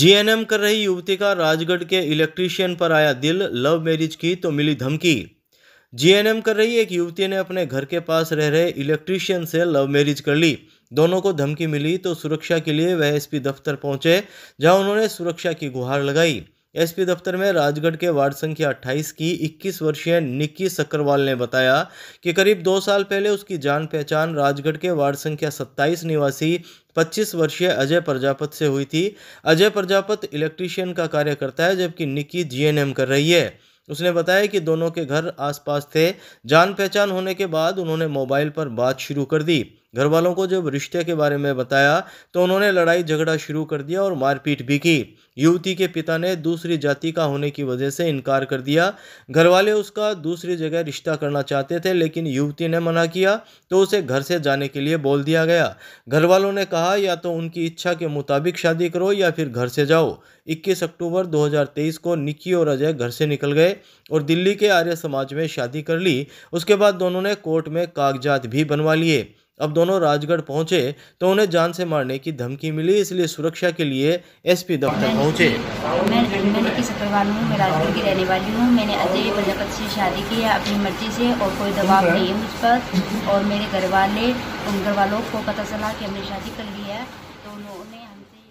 GNM कर रही युवती का राजगढ़ के इलेक्ट्रीशियन पर आया दिल लव मैरिज की तो मिली धमकी जीएनएम कर रही एक युवती ने अपने घर के पास रह रहे इलेक्ट्रीशियन से लव मैरिज कर ली दोनों को धमकी मिली तो सुरक्षा के लिए वह एसपी दफ्तर पहुंचे जहां उन्होंने सुरक्षा की गुहार लगाई एसपी दफ्तर में राजगढ़ के वार्ड संख्या 28 की 21 वर्षीय निक्की सकरवाल ने बताया कि करीब दो साल पहले उसकी जान पहचान राजगढ़ के वार्ड संख्या 27 निवासी 25 वर्षीय अजय प्रजापत से हुई थी अजय प्रजापत इलेक्ट्रीशियन का कार्य करता है जबकि निक्की जीएनएम कर रही है उसने बताया कि दोनों के घर आसपास थे जान पहचान होने के बाद उन्होंने मोबाइल पर बात शुरू कर दी घर वालों को जब रिश्ते के बारे में बताया तो उन्होंने लड़ाई झगड़ा शुरू कर दिया और मारपीट भी की युवती के पिता ने दूसरी जाति का होने की वजह से इनकार कर दिया घर वाले उसका दूसरी जगह रिश्ता करना चाहते थे लेकिन युवती ने मना किया तो उसे घर से जाने के लिए बोल दिया गया घर वालों ने कहा या तो उनकी इच्छा के मुताबिक शादी करो या फिर घर से जाओ 21 अक्टूबर 2023 को निक्की और अजय घर से निकल गए और दिल्ली के आर्य समाज में शादी कर ली उसके बाद दोनों ने कोर्ट में कागजात भी बनवा लिए अब दोनों राजगढ़ पहुंचे तो उन्हें जान से मारने की धमकी मिली इसलिए सुरक्षा के लिए एसपी दफ्तर पहुंचे मैं की सफरवाल हूँ मैं राजगढ़ की रहने वाली हूँ मैंने अजय प्रजापत से शादी की है अपनी मर्जी से और कोई दबाव नहीं है मुझ पर और मेरे घर वाले उन घर वालों को पता चला कि हमने शादी कर ली है तो उन्होंने हमसे